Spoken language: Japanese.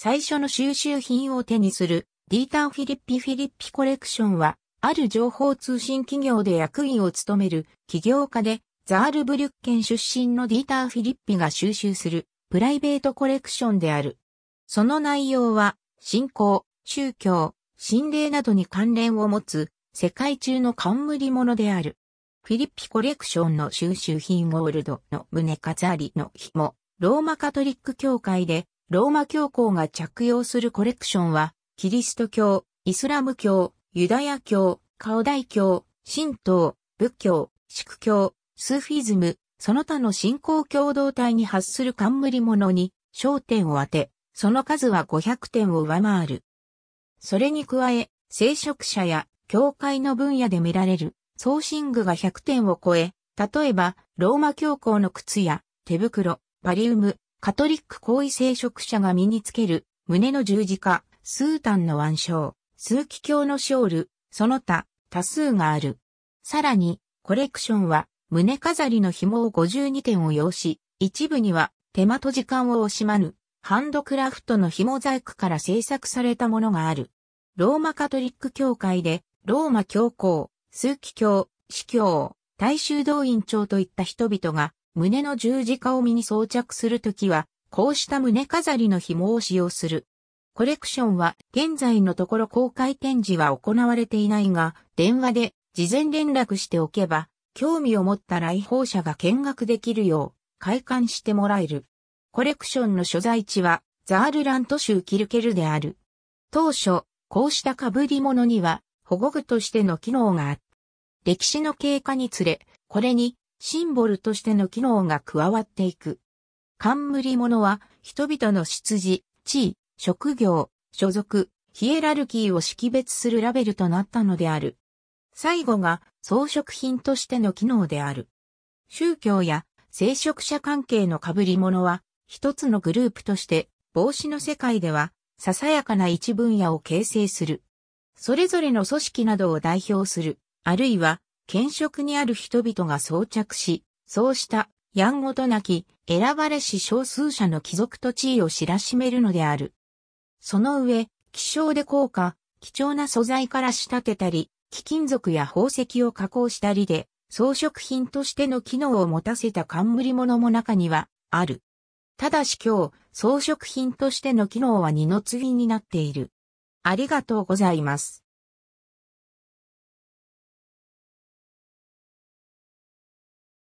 最初の収集品を手にする、ディーター・フィリッピ・フィリッピコレクションは、ある情報通信企業で役員を務める企業家で、ザールブリュッケン出身のディーター・フィリッピが収集するプライベートコレクションである。その内容は、信仰、宗教、心霊などに関連を持つ世界中の冠物である。フィリッピコレクションの収集品ォールドの胸飾りの紐、ローマカトリック教会でローマ教皇が着用するコレクションは、キリスト教、イスラム教、ユダヤ教、カオダイ教、神道、仏教、宿教、スーフィズム、その他の信仰共同体に発する冠物に焦点を当て、その数は500点を上回る。それに加え、聖職者や教会の分野で見られる送信具が100点を超え、例えば、ローマ教皇の靴や手袋、バリウム、カトリック行為聖職者が身につける、胸の十字架、スータンの腕章、数奇教のショール、その他、多数がある。さらに、コレクションは、胸飾りの紐を52点を要し、一部には、手間と時間を惜しまぬ、ハンドクラフトの紐細工から制作されたものがある。ローマカトリック教会で、ローマ教皇、数奇教、司教、大衆動員長といった人々が、胸の十字架を身に装着するときは、こうした胸飾りの紐を使用する。コレクションは現在のところ公開展示は行われていないが、電話で事前連絡しておけば、興味を持った来訪者が見学できるよう、開館してもらえる。コレクションの所在地は、ザールラント州キルケルである。当初、こうした被り物には、保護具としての機能があった。歴史の経過につれ、これにシンボルとしての機能が加わっていく。冠物は人々の出自、地位、職業、所属、ヒエラルキーを識別するラベルとなったのである。最後が装飾品としての機能である。宗教や聖職者関係の被り物は一つのグループとして帽子の世界ではささやかな一分野を形成する。それぞれの組織などを代表する、あるいは権職にある人々が装着し、そうした、やんごとなき、選ばれし少数者の貴族と地位を知らしめるのである。その上、希少で高価、貴重な素材から仕立てたり、貴金属や宝石を加工したりで、装飾品としての機能を持たせた冠物も中には、ある。ただし今日、装飾品としての機能は二の次になっている。ありがとうございます。